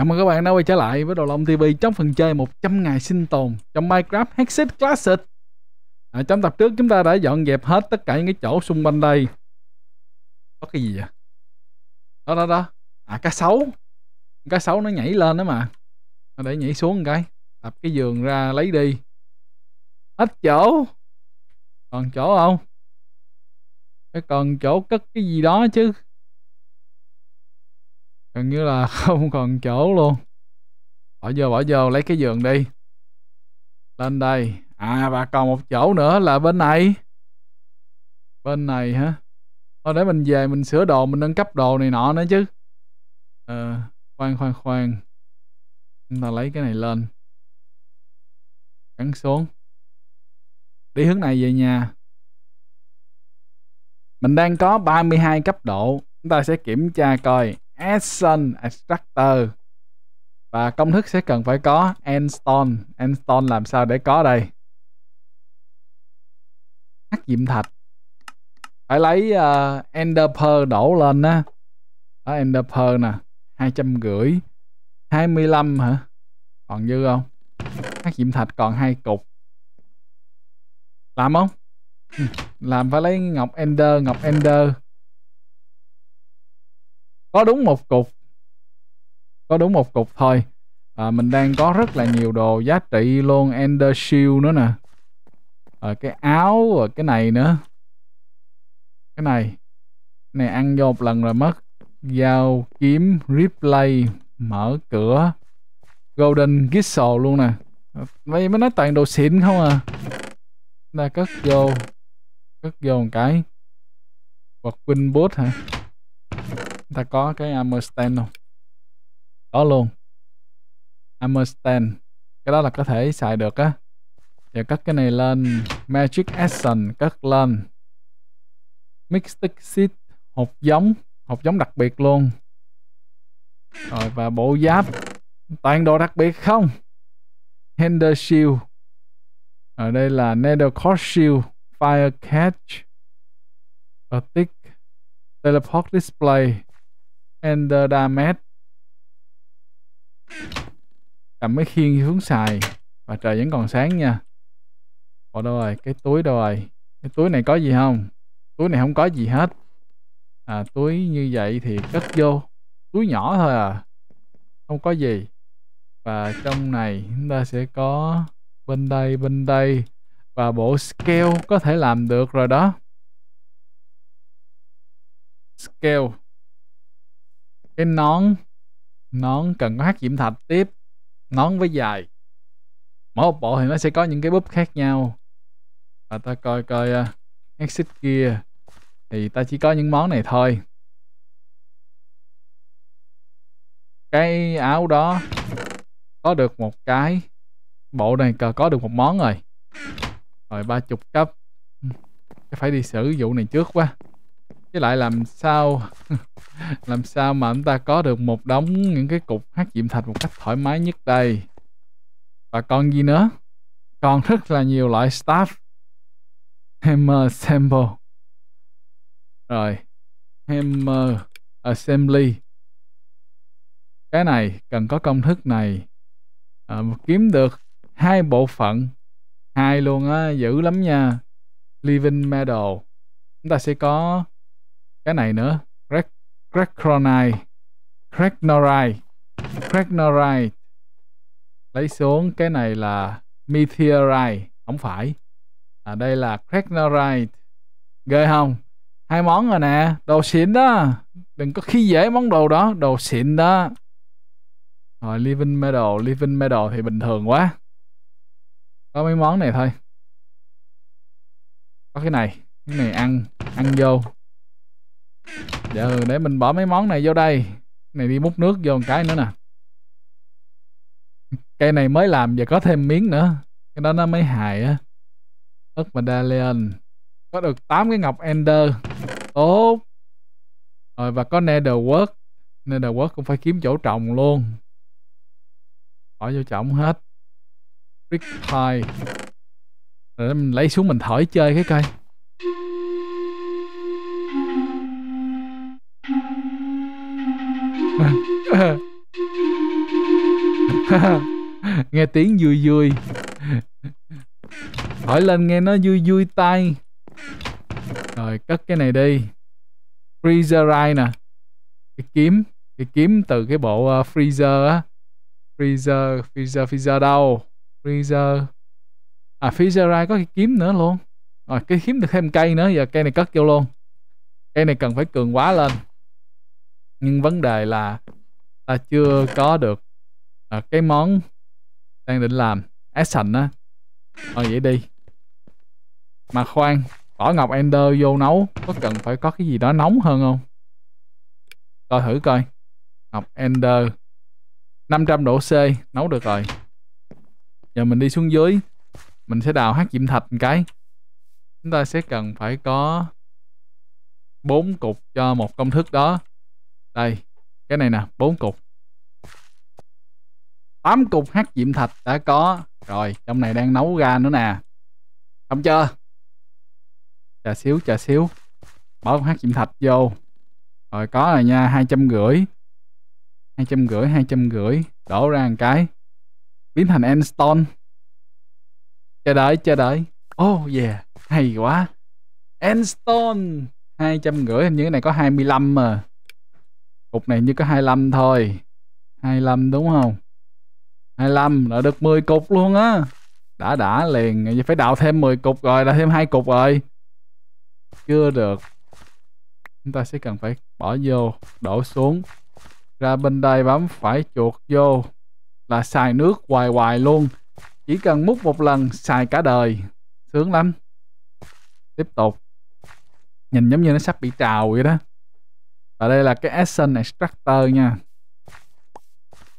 cảm ơn các bạn đã quay trở lại với Đồ Long TV trong phần chơi 100 ngày sinh tồn trong Minecraft Hexit Classic. À, trong tập trước chúng ta đã dọn dẹp hết tất cả những cái chỗ xung quanh đây. Có cái gì vậy? Đó đó đó. À cá sấu. Cá sấu nó nhảy lên đó mà. Để nhảy xuống một cái. Tập cái giường ra lấy đi. Hết chỗ. Còn chỗ không? Cái còn chỗ cất cái gì đó chứ gần như là không còn chỗ luôn bỏ vô bỏ vô lấy cái giường đi lên đây à và còn một chỗ nữa là bên này bên này hả thôi để mình về mình sửa đồ mình nâng cấp đồ này nọ nữa chứ ờ à, khoan khoan khoan chúng ta lấy cái này lên cắn xuống đi hướng này về nhà mình đang có 32 cấp độ chúng ta sẽ kiểm tra coi Essen extractor và công thức sẽ cần phải có endstone endstone làm sao để có đây hắc diệm thạch phải lấy uh, ender đổ lên á đó ender nè hai trăm rưỡi hai mươi lăm hả còn dư không hắc diệm thạch còn hai cục làm không ừ, làm phải lấy ngọc ender ngọc ender có đúng một cục có đúng một cục thôi à, mình đang có rất là nhiều đồ giá trị luôn ender shield nữa nè à, cái áo rồi cái này nữa cái này cái này ăn vô một lần rồi mất dao kiếm replay mở cửa golden gizzo luôn nè mày mới nói toàn đồ xịn không à ta cất vô cất vô một cái hoặc win boost hả ta có cái armor stand không có luôn armor stand cái đó là có thể xài được á giờ cất cái này lên magic essence cất lên mystic seed hộp giống hộp giống đặc biệt luôn rồi và bộ giáp toàn đồ đặc biệt không Hender Shield ở đây là Nether Core Shield Fire Catch Batic Teleport Display Ender Damage cầm mấy khiên hướng xài và trời vẫn còn sáng nha Ồ đâu rồi cái túi đâu rồi cái túi này có gì không túi này không có gì hết à túi như vậy thì cất vô túi nhỏ thôi à không có gì và trong này chúng ta sẽ có bên đây bên đây và bộ scale có thể làm được rồi đó scale cái nón nón cần có hát diễm thạch tiếp nón với dài mỗi một bộ thì nó sẽ có những cái búp khác nhau và ta coi coi exit à, kia thì ta chỉ có những món này thôi cái áo đó có được một cái bộ này có được một món rồi rồi ba chục cấp phải đi xử vụ này trước quá chứ lại làm sao làm sao mà chúng ta có được một đống những cái cục hát diệm thạch một cách thoải mái nhất đây và còn gì nữa còn rất là nhiều loại staff hammer sample rồi hammer assembly cái này cần có công thức này à, kiếm được hai bộ phận hai luôn á dữ lắm nha living medal chúng ta sẽ có cái này nữa Cracknorai Cracknorai Cracknorai lấy xuống cái này là meteorite không phải à, đây là Cracknorai ghê không hai món rồi nè đồ xịn đó đừng có khi dễ món đồ đó đồ xịn đó rồi living medal living medal thì bình thường quá có mấy món này thôi có cái này cái này ăn ăn vô giờ dạ, để mình bỏ mấy món này vô đây này đi múc nước vô một cái nữa nè cây này mới làm và có thêm miếng nữa cái đó nó mới hài á ớt medallion có được 8 cái ngọc ender tốt rồi và có netherwork netherwork cũng phải kiếm chỗ trồng luôn bỏ vô trồng hết brick pie rồi mình lấy xuống mình thổi chơi cái cây nghe tiếng vui vui hỏi lên nghe nó vui vui tay, rồi cất cái này đi freezerite nè cái kiếm cái kiếm từ cái bộ uh, freezer á freezer freezer freezer đâu freezer à freezerite có cái kiếm nữa luôn rồi cái kiếm được thêm cây nữa giờ cây này cất vô luôn cây này cần phải cường quá lên nhưng vấn đề là ta à, chưa có được à, cái món đang định làm action á thôi vậy đi mà khoan bỏ ngọc ender vô nấu có cần phải có cái gì đó nóng hơn không coi thử coi ngọc ender 500 độ C nấu được rồi giờ mình đi xuống dưới mình sẽ đào hát diệm thạch một cái chúng ta sẽ cần phải có bốn cục cho một công thức đó đây cái này nè bốn cục 8 cục hắc diệm thạch đã có rồi trong này đang nấu ra nữa nè không chưa chờ xíu chờ xíu bỏ con hắc diệm thạch vô rồi có rồi nha hai trăm rưỡi hai trăm rưỡi hai trăm rưỡi đổ ra một cái biến thành endstone chờ đợi chờ đợi oh yeah hay quá endstone hai trăm rưỡi hình như cái này có 25 mà Cục này như có 25 thôi 25 đúng không 25 là được 10 cục luôn á Đã đã liền Phải đào thêm 10 cục rồi Đào thêm hai cục rồi Chưa được Chúng ta sẽ cần phải bỏ vô Đổ xuống Ra bên đây bấm phải chuột vô Là xài nước hoài hoài luôn Chỉ cần múc một lần xài cả đời Sướng lắm Tiếp tục Nhìn giống như nó sắp bị trào vậy đó và đây là cái Essence Extractor nha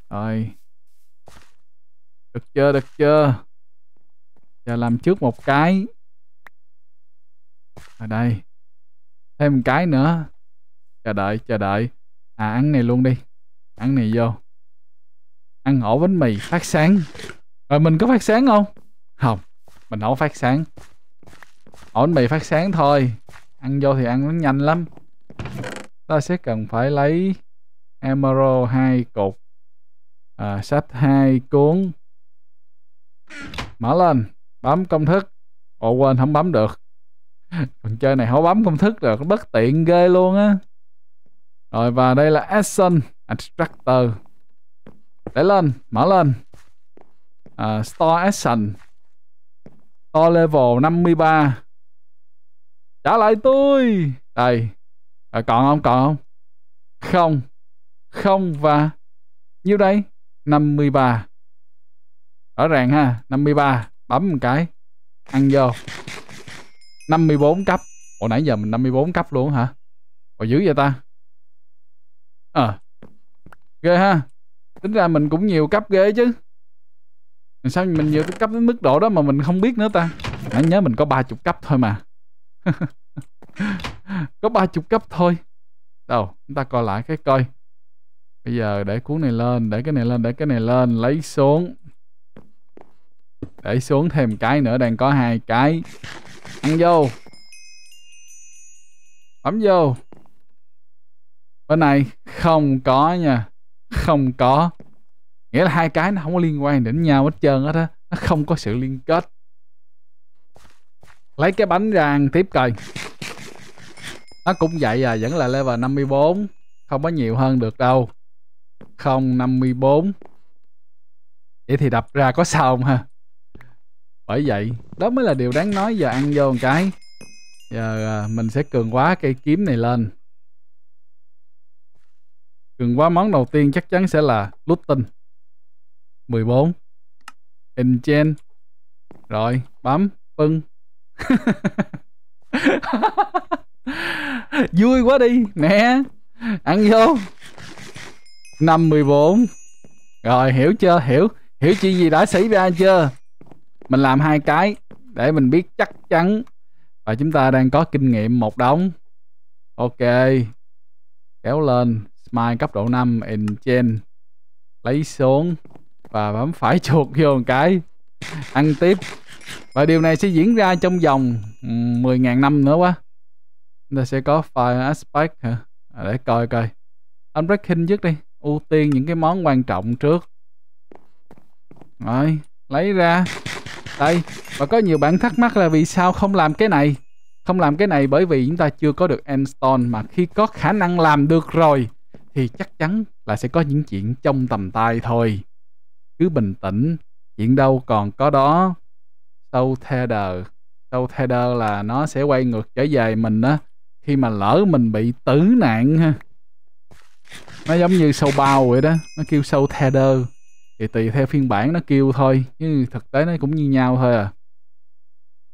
rồi được chưa được chưa giờ làm trước một cái ở đây thêm một cái nữa chờ đợi chờ đợi à ăn này luôn đi ăn này vô ăn ổ bánh mì phát sáng rồi mình có phát sáng không không mình không phát sáng ổ bánh mì phát sáng thôi ăn vô thì ăn nó nhanh lắm ta sẽ cần phải lấy emerald hai cục à, sách 2 cuốn mở lên bấm công thức ồ quên không bấm được phần chơi này không bấm công thức được bất tiện ghê luôn á rồi và đây là action extractor để lên mở lên à, store action store level 53 trả lại tôi đây à, còn không còn không không không và nhiêu đây 53 rõ ràng ha 53 bấm một cái ăn vô 54 cấp Ủa nãy giờ mình 54 cấp luôn hả Ủa dữ vậy ta Ờ à, Ghê ha Tính ra mình cũng nhiều cấp ghê chứ Sao mình nhiều cấp đến mức độ đó mà mình không biết nữa ta Nãy nhớ mình có 30 cấp thôi mà có 30 cấp thôi đâu chúng ta coi lại cái coi bây giờ để cuốn này lên để cái này lên để cái này lên lấy xuống để xuống thêm cái nữa đang có hai cái ăn vô bấm vô bên này không có nha không có nghĩa là hai cái nó không có liên quan đến nhau hết trơn hết á nó không có sự liên kết lấy cái bánh ra tiếp coi nó cũng vậy à vẫn là level 54 không có nhiều hơn được đâu không 54 vậy thì đập ra có sao không ha bởi vậy đó mới là điều đáng nói giờ ăn vô một cái giờ à, mình sẽ cường quá cây kiếm này lên cường quá món đầu tiên chắc chắn sẽ là lút 14 Enchant Rồi bấm Bưng vui quá đi nè ăn vô năm mười bốn rồi hiểu chưa hiểu hiểu chuyện gì đã xảy ra chưa mình làm hai cái để mình biết chắc chắn và chúng ta đang có kinh nghiệm một đống ok kéo lên smile cấp độ 5 enchant lấy xuống và bấm phải chuột vô một cái ăn tiếp và điều này sẽ diễn ra trong vòng 10.000 năm nữa quá chúng ta sẽ có file aspect à, để coi coi unpacking trước đi ưu tiên những cái món quan trọng trước rồi lấy ra đây và có nhiều bạn thắc mắc là vì sao không làm cái này không làm cái này bởi vì chúng ta chưa có được endstone mà khi có khả năng làm được rồi thì chắc chắn là sẽ có những chuyện trong tầm tay thôi cứ bình tĩnh chuyện đâu còn có đó sau tether sau tether là nó sẽ quay ngược trở về mình á khi mà lỡ mình bị tử nạn ha nó giống như sâu bao vậy đó nó kêu sâu tether thì tùy theo phiên bản nó kêu thôi chứ thực tế nó cũng như nhau thôi à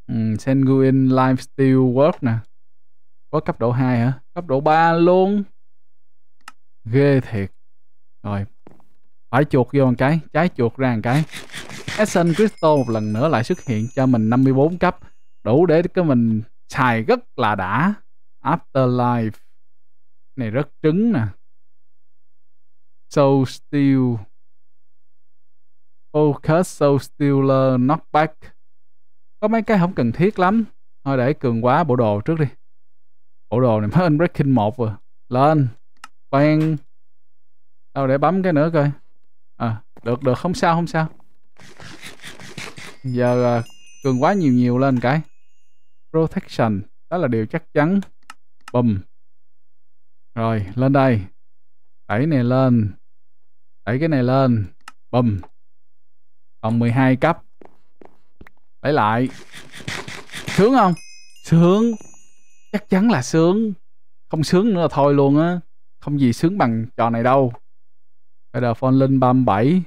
um, Sanguine still Work nè có cấp độ 2 hả cấp độ 3 luôn ghê thiệt rồi phải chuột vô một cái trái chuột ra một cái Essence Crystal một lần nữa lại xuất hiện cho mình 54 cấp đủ để cái mình xài rất là đã Afterlife này rất trứng nè Soul Steel Focus Soul Stealer Knockback có mấy cái không cần thiết lắm thôi để cường quá bộ đồ trước đi bộ đồ này mới Unbreaking một rồi lên bang đâu để bấm cái nữa coi à được được không sao không sao giờ à, cường quá nhiều nhiều lên cái protection đó là điều chắc chắn bùm rồi lên đây đẩy này lên đẩy cái này lên bùm còn 12 cấp lấy lại sướng không sướng chắc chắn là sướng không sướng nữa là thôi luôn á không gì sướng bằng trò này đâu Feather Phone Linh 37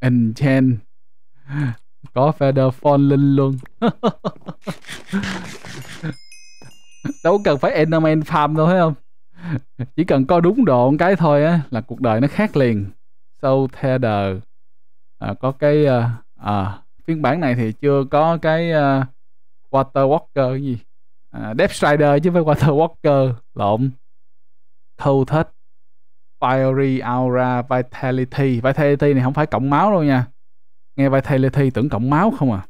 Enchant Có Feather Phone Linh luôn đâu cần phải enderman farm đâu thấy không chỉ cần có đúng độ một cái thôi á là cuộc đời nó khác liền sâu so tether à, có cái à, à, phiên bản này thì chưa có cái à, water walker gì à, Death Strider chứ phải Water Walker lộn thết, Fiery Aura Vitality Vitality này không phải cộng máu đâu nha nghe Vitality tưởng cộng máu không à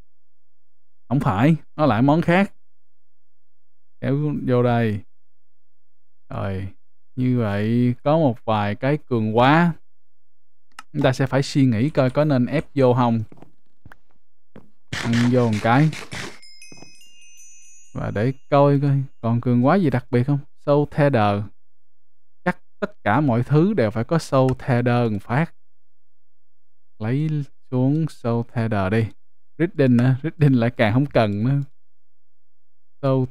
không phải nó lại món khác kéo vô đây rồi như vậy có một vài cái cường quá chúng ta sẽ phải suy nghĩ coi có nên ép vô không ăn vô một cái và để coi coi còn cường quá gì đặc biệt không sâu the đờ chắc tất cả mọi thứ đều phải có sâu the đơn phát lấy xuống sâu the đờ đi reading reading lại càng không cần nữa Soul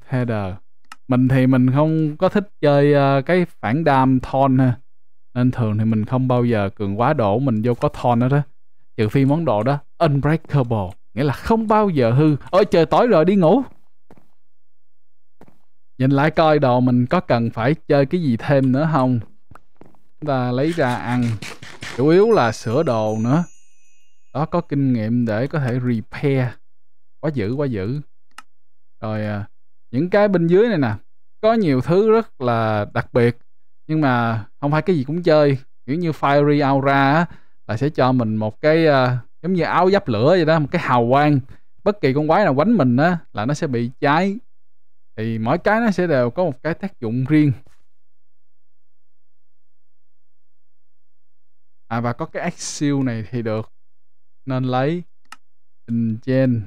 mình thì mình không có thích chơi uh, cái phản đam thon ha nên thường thì mình không bao giờ cường quá đổ mình vô có thon nữa đó trừ phi món đồ đó unbreakable nghĩa là không bao giờ hư ôi trời tối rồi đi ngủ nhìn lại coi đồ mình có cần phải chơi cái gì thêm nữa không chúng ta lấy ra ăn chủ yếu là sửa đồ nữa đó có kinh nghiệm để có thể repair quá dữ quá dữ rồi uh, những cái bên dưới này nè có nhiều thứ rất là đặc biệt nhưng mà không phải cái gì cũng chơi kiểu như fiery aura á, là sẽ cho mình một cái uh, giống như áo giáp lửa vậy đó một cái hào quang bất kỳ con quái nào quánh mình á là nó sẽ bị cháy thì mỗi cái nó sẽ đều có một cái tác dụng riêng à và có cái axial này thì được nên lấy Ingen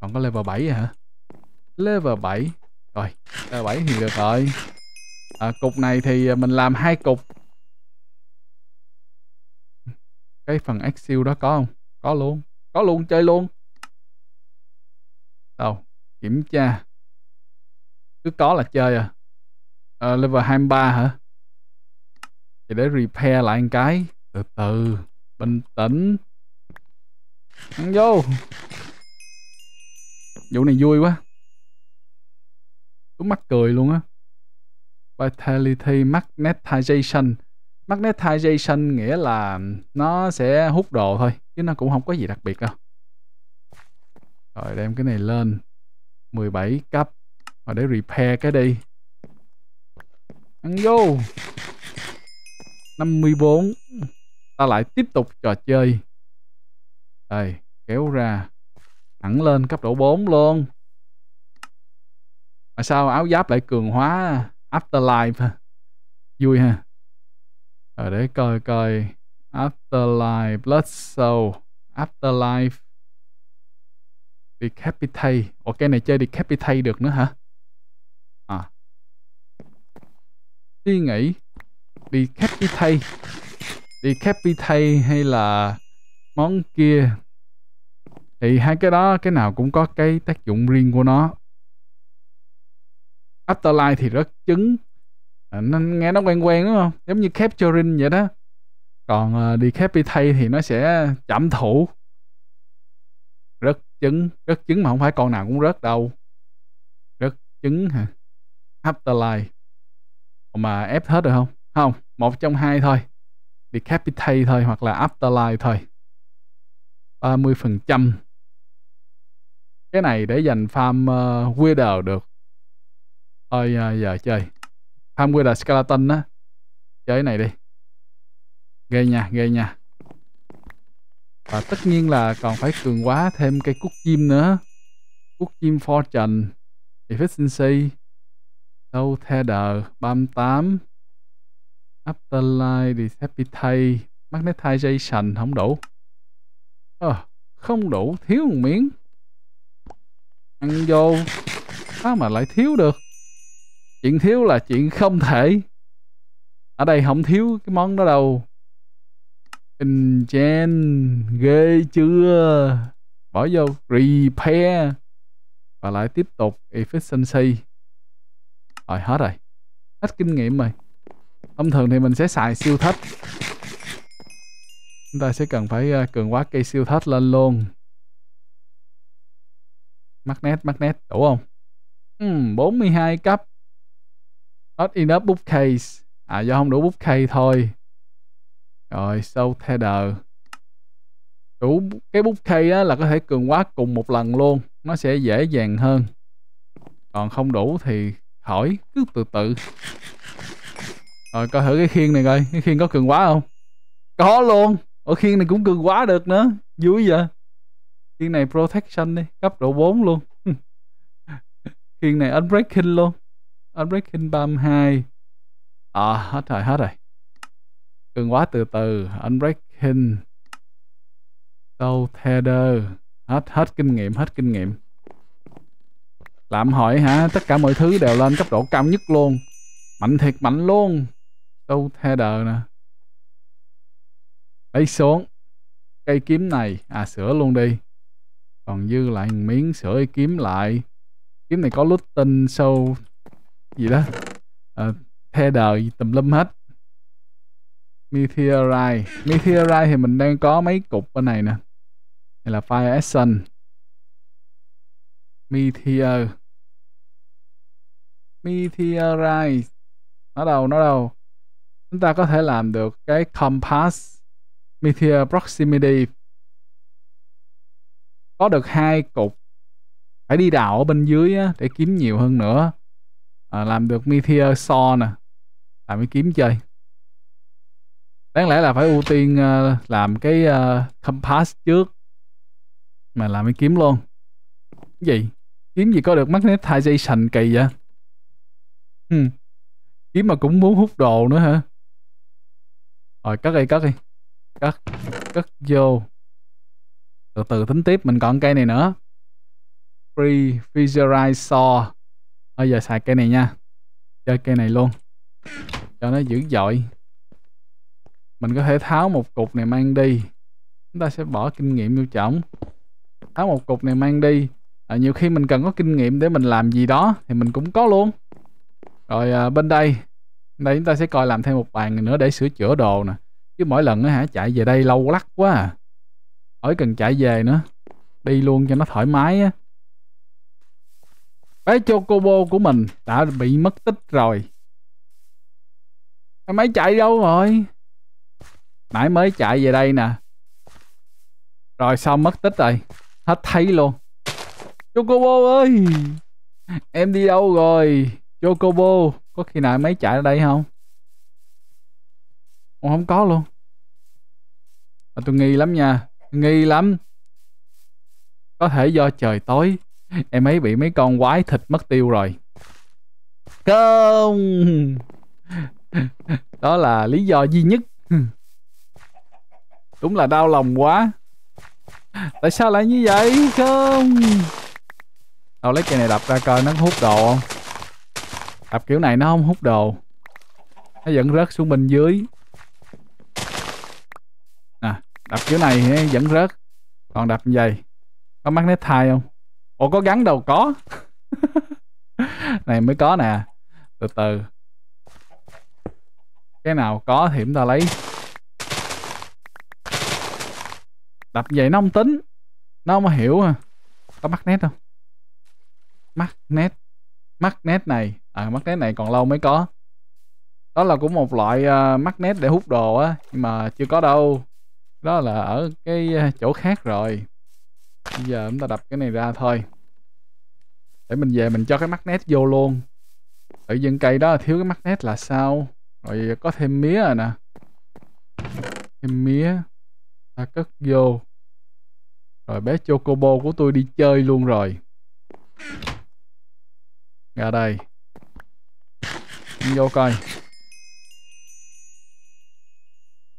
còn có level 7 hả level 7 rồi level 7 thì được rồi à, cục này thì à, mình làm hai cục cái phần Excel đó có không có luôn có luôn chơi luôn đâu kiểm tra cứ có là chơi à, à level 23 hả thì để repair lại một cái từ từ bình tĩnh ăn vô vụ này vui quá đúng mắc cười luôn á vitality magnetization magnetization nghĩa là nó sẽ hút đồ thôi chứ nó cũng không có gì đặc biệt đâu rồi đem cái này lên 17 cấp và để repair cái đi ăn vô 54 ta lại tiếp tục trò chơi đây kéo ra thẳng lên cấp độ 4 luôn mà sao áo giáp lại cường hóa afterlife vui ha ở để coi coi afterlife blood soul afterlife decapitate ủa cái này chơi decapitate được nữa hả à suy nghĩ decapitate decapitate hay là món kia thì hai cái đó cái nào cũng có cái tác dụng riêng của nó Afterlife thì rất chứng à, nghe nó quen quen đúng không giống như capturing vậy đó còn uh, decapitate thì nó sẽ chậm thủ rất chứng rất chứng mà không phải con nào cũng rất đâu rất chứng hả afterlife mà ép hết rồi không không một trong hai thôi decapitate thôi hoặc là afterlife thôi 30% cái này để dành farm uh, ờ, Wither được Ôi giờ chơi Tham quy là skeleton á Chơi này đi Ghê nha ghê nha Và tất nhiên là còn phải cường quá thêm cây cúc chim nữa Cúc chim fortune Efficiency Low Tether 38 Afterlife Decapitate Magnetization không đủ à, Không đủ thiếu một miếng Ăn vô Sao mà lại thiếu được chuyện thiếu là chuyện không thể ở đây không thiếu cái món đó đâu in gen ghê chưa bỏ vô repair và lại tiếp tục efficiency rồi hết rồi hết kinh nghiệm rồi thông thường thì mình sẽ xài siêu thách chúng ta sẽ cần phải ờ, cường quá cây siêu thách lên luôn mắc nét mắc nét đủ không ừ, 42 cấp not enough bookcase à do không đủ bookcase thôi rồi show header đủ cái bookcase á là có thể cường quá cùng một lần luôn nó sẽ dễ dàng hơn còn không đủ thì hỏi cứ từ từ rồi coi thử cái khiên này coi cái khiên có cường quá không có luôn ở khiên này cũng cường quá được nữa vui vậy khiên này protection đi cấp độ 4 luôn khiên này unbreaking luôn Outbreak Kingdom 2 À hết rồi hết rồi Cường quá từ từ Unbreaking Soul Tether Hết hết kinh nghiệm hết kinh nghiệm Làm hỏi hả Tất cả mọi thứ đều lên cấp độ cao nhất luôn Mạnh thiệt mạnh luôn Soul Tether nè Lấy xuống Cây kiếm này À sửa luôn đi Còn dư lại miếng sửa kiếm lại Kiếm này có lút tinh Soul gì đó uh, the đời tùm lum hết meteorite meteorite thì mình đang có mấy cục bên này nè đây là fire action meteor meteorite nó đâu nó đâu chúng ta có thể làm được cái compass meteor proximity có được hai cục phải đi đào ở bên dưới á, để kiếm nhiều hơn nữa à, làm được meteor saw nè làm cái kiếm chơi đáng lẽ là phải ưu tiên uh, làm cái uh, compass trước mà làm cái kiếm luôn cái gì kiếm gì có được magnetization kỳ vậy hmm. kiếm mà cũng muốn hút đồ nữa hả rồi cất đi cất đi cất cất vô từ từ tính tiếp mình còn cây này nữa free visualize saw Bây giờ xài cây này nha Chơi cây này luôn Cho nó dữ dội Mình có thể tháo một cục này mang đi Chúng ta sẽ bỏ kinh nghiệm vô trọng Tháo một cục này mang đi à, Nhiều khi mình cần có kinh nghiệm để mình làm gì đó Thì mình cũng có luôn Rồi à, bên đây Đây chúng ta sẽ coi làm thêm một bàn nữa để sửa chữa đồ nè Chứ mỗi lần á hả chạy về đây lâu lắc quá à Khỏi cần chạy về nữa Đi luôn cho nó thoải mái á Bé Chocobo của mình đã bị mất tích rồi Em ấy chạy đâu rồi Nãy mới chạy về đây nè Rồi sao mất tích rồi Hết thấy luôn Chocobo ơi Em đi đâu rồi Chocobo Có khi nào mấy chạy ở đây không Ồ không có luôn à, Tôi nghi lắm nha Nghi lắm Có thể do trời tối em ấy bị mấy con quái thịt mất tiêu rồi không đó là lý do duy nhất đúng là đau lòng quá tại sao lại như vậy không tao lấy cây này đập ra coi nó hút đồ không đập kiểu này nó không hút đồ nó vẫn rớt xuống bên dưới à, đập kiểu này vẫn rớt còn đập như vậy có mắc nét thai không ủa có gắn đâu có này mới có nè từ từ cái nào có thì chúng ta lấy đập vậy nó không tính nó không hiểu à có mắc nét không mắc nét mắc nét này à mắc nét này còn lâu mới có đó là cũng một loại uh, mắc nét để hút đồ á nhưng mà chưa có đâu đó là ở cái à, chỗ khác rồi bây giờ chúng ta đập cái này ra thôi để mình về mình cho cái mắc nét vô luôn tự dưng cây đó thiếu cái mắc nét là sao rồi có thêm mía rồi nè thêm mía ta cất vô rồi bé chocobo của tôi đi chơi luôn rồi ra đây vô coi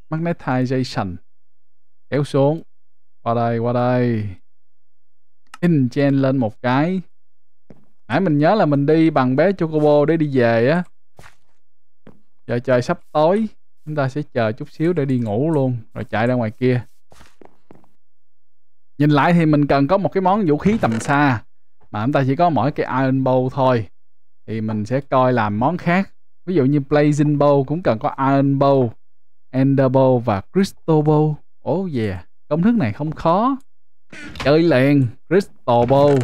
magnetization kéo xuống qua đây qua đây in chen lên một cái nãy mình nhớ là mình đi bằng bé chocobo để đi về á giờ trời sắp tối chúng ta sẽ chờ chút xíu để đi ngủ luôn rồi chạy ra ngoài kia nhìn lại thì mình cần có một cái món vũ khí tầm xa mà chúng ta chỉ có mỗi cái iron bow thôi thì mình sẽ coi làm món khác ví dụ như blazing bow cũng cần có iron bow ender bow và crystal bow oh yeah công thức này không khó chơi liền crystal ball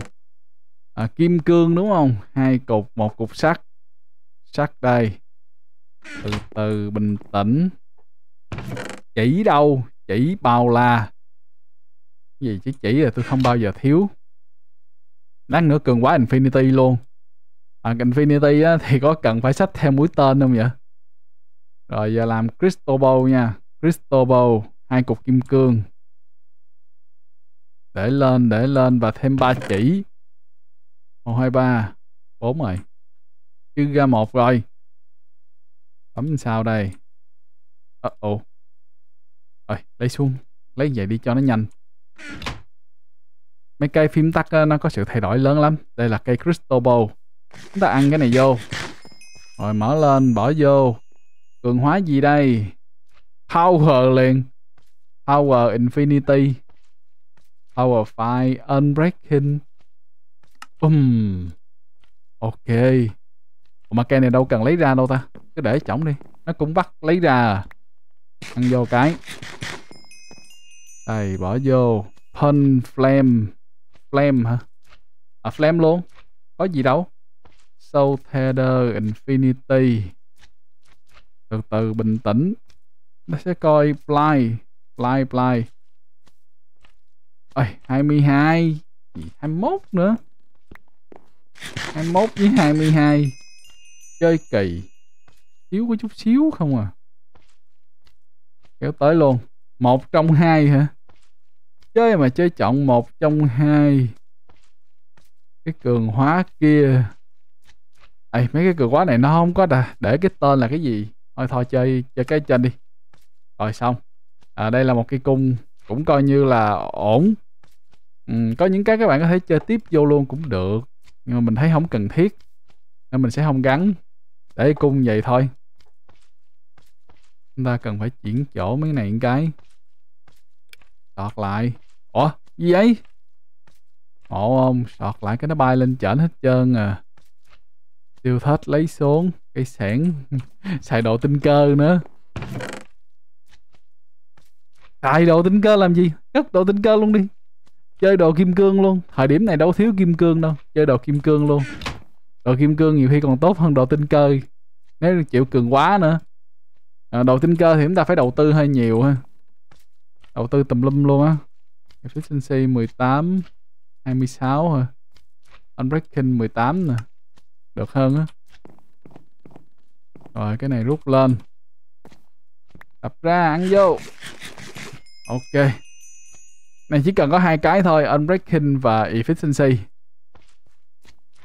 à, kim cương đúng không hai cục một cục sắt sắt đây từ từ bình tĩnh chỉ đâu chỉ bao la gì chứ chỉ là tôi không bao giờ thiếu lát nữa cường quá infinity luôn à, infinity á, thì có cần phải sách theo mũi tên không vậy rồi giờ làm crystal ball nha crystal ball hai cục kim cương để lên để lên và thêm ba chỉ một hai ba bốn rồi chưa ra một rồi bấm sao đây uh -oh. rồi lấy xuống lấy vậy đi cho nó nhanh mấy cây phím tắt ờ, nó có sự thay đổi lớn lắm đây là cây crystal ball chúng ta ăn cái này vô rồi mở lên bỏ vô cường hóa gì đây power liền power infinity Power file unbreaking um ok Ủa mà cây này đâu cần lấy ra đâu ta cứ để chổng đi nó cũng bắt lấy ra à. ăn vô cái đây bỏ vô pen flame flame hả à flame luôn có gì đâu Soul tether infinity từ từ bình tĩnh nó sẽ coi fly fly fly Ôi, 22 21 nữa 21 với 22 Chơi kỳ Thiếu có chút xíu không à Kéo tới luôn một trong hai hả Chơi mà chơi chọn một trong hai Cái cường hóa kia Ê, mấy cái cường hóa này nó không có đà, để cái tên là cái gì Thôi thôi chơi chơi cái trên đi Rồi xong à, Đây là một cái cung Cũng coi như là ổn Ừ, có những cái các bạn có thể chơi tiếp vô luôn cũng được nhưng mà mình thấy không cần thiết nên mình sẽ không gắn để cung vậy thôi chúng ta cần phải chuyển chỗ mấy này một cái sọt lại ủa gì vậy ổ không sọt lại cái nó bay lên trển hết trơn à tiêu thết lấy xuống cây sẻn xài đồ tinh cơ nữa xài đồ tinh cơ làm gì cất đồ tinh cơ luôn đi chơi đồ kim cương luôn thời điểm này đâu thiếu kim cương đâu chơi đồ kim cương luôn đồ kim cương nhiều khi còn tốt hơn đồ tinh cơ nếu chịu cường quá nữa à, đồ tinh cơ thì chúng ta phải đầu tư hơi nhiều ha đầu tư tùm lum luôn á efficiency 18 26 hả unbreaking 18 nè được hơn á rồi cái này rút lên đập ra ăn vô ok này chỉ cần có hai cái thôi unbreaking và efficiency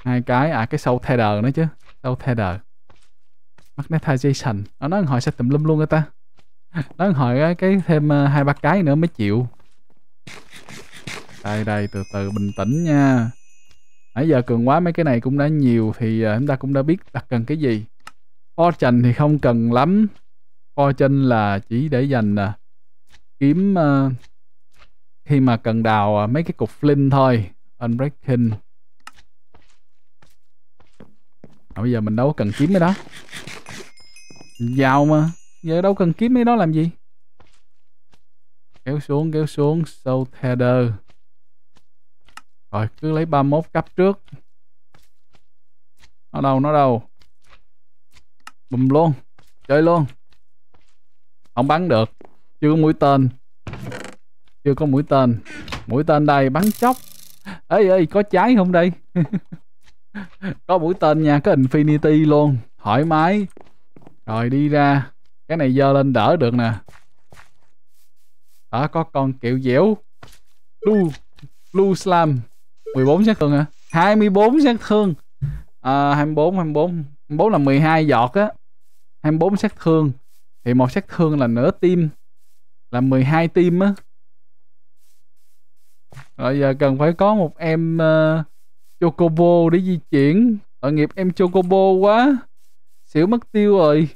hai cái à cái sâu header nữa chứ sâu header magnetization à, nó hỏi sẽ tùm lum luôn người ta nó hỏi à, cái thêm à, hai ba cái nữa mới chịu đây đây từ từ bình tĩnh nha nãy giờ cường quá mấy cái này cũng đã nhiều thì à, chúng ta cũng đã biết đặt cần cái gì fortune thì không cần lắm fortune là chỉ để dành kiếm uh, khi mà cần đào à, mấy cái cục flint thôi unbreaking à, bây giờ mình đâu cần kiếm cái đó giàu mà giờ đâu cần kiếm cái đó làm gì kéo xuống kéo xuống sâu tether rồi cứ lấy 31 cấp trước nó đâu nó đâu bùm luôn chơi luôn không bắn được chưa có mũi tên chưa có mũi tên mũi tên đây bắn chóc ấy ơi có trái không đây có mũi tên nha có infinity luôn thoải mái rồi đi ra cái này dơ lên đỡ được nè đó có con kiệu dẻo blue blue slam 14 sát thương hả à? 24 sát thương à, 24 24 24 là 12 giọt á 24 sát thương thì một sát thương là nửa tim là 12 tim á rồi giờ cần phải có một em uh, Chocobo để di chuyển. Tội nghiệp em Chocobo quá. Xỉu mất tiêu rồi.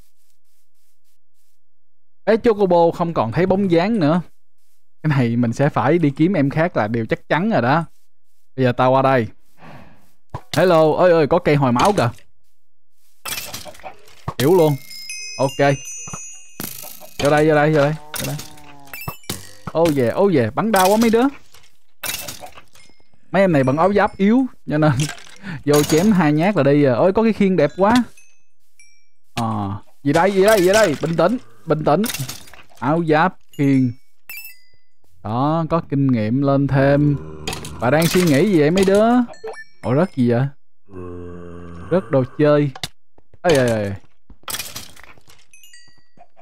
Ê Chocobo không còn thấy bóng dáng nữa. Cái này mình sẽ phải đi kiếm em khác là điều chắc chắn rồi đó. Bây giờ tao qua đây. Hello, ơi ơi có cây hồi máu kìa. Hiểu luôn. Ok. Vô đây, vô đây, vô đây, vô đây. Ô về, ô về, bắn đau quá mấy đứa mấy em này bận áo giáp yếu cho nên vô chém hai nhát là đi rồi à. ôi có cái khiên đẹp quá ờ à, gì đây gì đây gì đây bình tĩnh bình tĩnh áo giáp khiên đó có kinh nghiệm lên thêm bà đang suy nghĩ gì vậy mấy đứa ồ rất gì vậy Rất đồ chơi ấy ơi ơi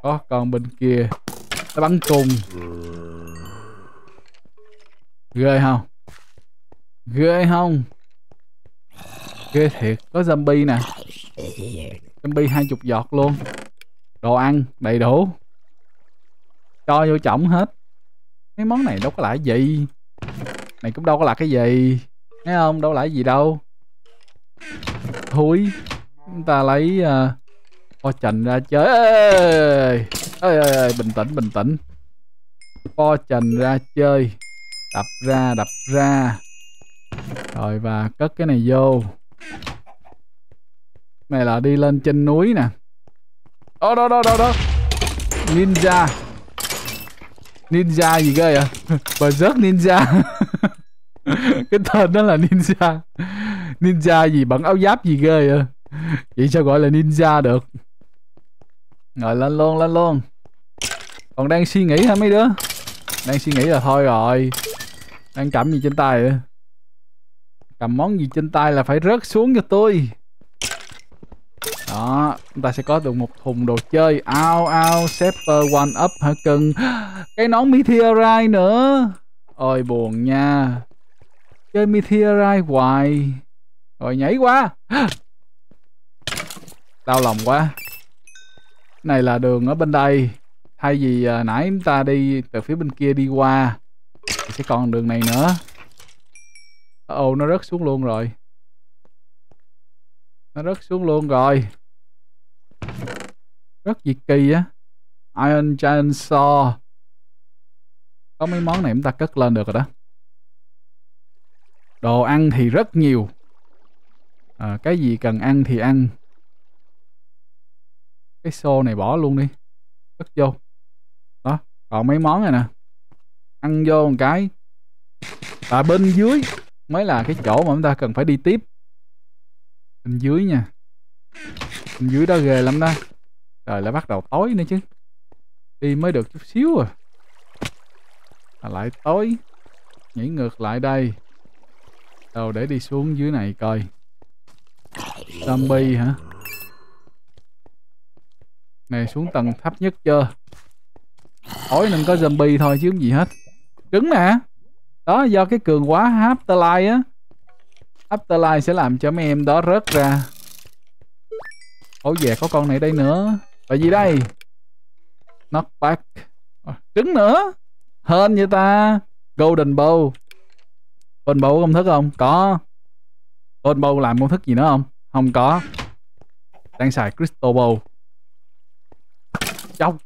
có con bên kia nó bắn cùng. ghê không Ghê không Ghê thiệt Có zombie nè Zombie hai chục giọt luôn Đồ ăn đầy đủ Cho vô trọng hết Mấy món này đâu có lại gì Này cũng đâu có là cái gì Thấy không đâu lại gì đâu Thúi Chúng ta lấy uh, trần ra chơi ơi, ơi, ơi, Bình tĩnh bình tĩnh trần ra chơi Đập ra đập ra rồi và cất cái này vô này là đi lên trên núi nè ô đó đó đó đó ninja ninja gì cơ vậy bà rớt ninja cái tên đó là ninja ninja gì bận áo giáp gì ghê vậy vậy sao gọi là ninja được rồi lên luôn lên luôn còn đang suy nghĩ hả mấy đứa đang suy nghĩ là thôi rồi đang cầm gì trên tay vậy cầm món gì trên tay là phải rớt xuống cho tôi đó chúng ta sẽ có được một thùng đồ chơi ao ao Scepter one up hả cưng cái nón meteorite nữa ôi buồn nha chơi meteorite hoài rồi nhảy quá đau lòng quá này là đường ở bên đây thay vì à, nãy chúng ta đi từ phía bên kia đi qua sẽ còn đường này nữa Ồ, oh, nó rớt xuống luôn rồi. Nó rớt xuống luôn rồi. Rất gì kỳ á. Iron Chainsaw, Có mấy món này chúng ta cất lên được rồi đó. Đồ ăn thì rất nhiều. À, cái gì cần ăn thì ăn. Cái xô này bỏ luôn đi. Cất vô. Đó, còn mấy món này nè. Ăn vô một cái. và bên dưới mới là cái chỗ mà chúng ta cần phải đi tiếp bên dưới nha bên dưới đó ghê lắm đó trời lại bắt đầu tối nữa chứ đi mới được chút xíu à mà lại tối nhảy ngược lại đây đâu để đi xuống dưới này coi zombie hả này xuống tầng thấp nhất chưa tối nên có zombie thôi chứ không gì hết trứng nè đó do cái cường quá afterlife á afterlife sẽ làm cho mấy em đó rớt ra ố về có con này đây nữa là gì đây knockback à, trứng nữa hên vậy ta golden bow golden bow có công thức không có golden bow làm công thức gì nữa không không có đang xài crystal bow chóc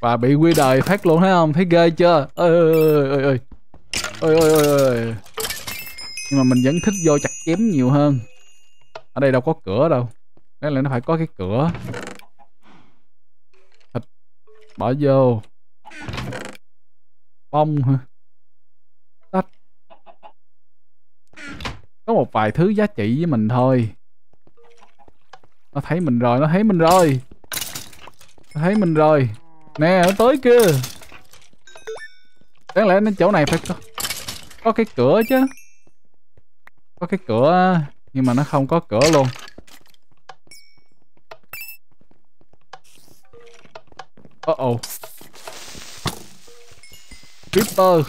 và bị quy đời phát luôn thấy không thấy ghê chưa ơi ơi ơi ơi ôi ôi ôi ôi nhưng mà mình vẫn thích vô chặt chém nhiều hơn ở đây đâu có cửa đâu đấy là nó phải có cái cửa thịt bỏ vô bông hả tách có một vài thứ giá trị với mình thôi nó thấy mình rồi nó thấy mình rồi nó thấy mình rồi nè nó tới kia đáng lẽ nó chỗ này phải có có cái cửa chứ có cái cửa nhưng mà nó không có cửa luôn ồ uh ồ -oh. creeper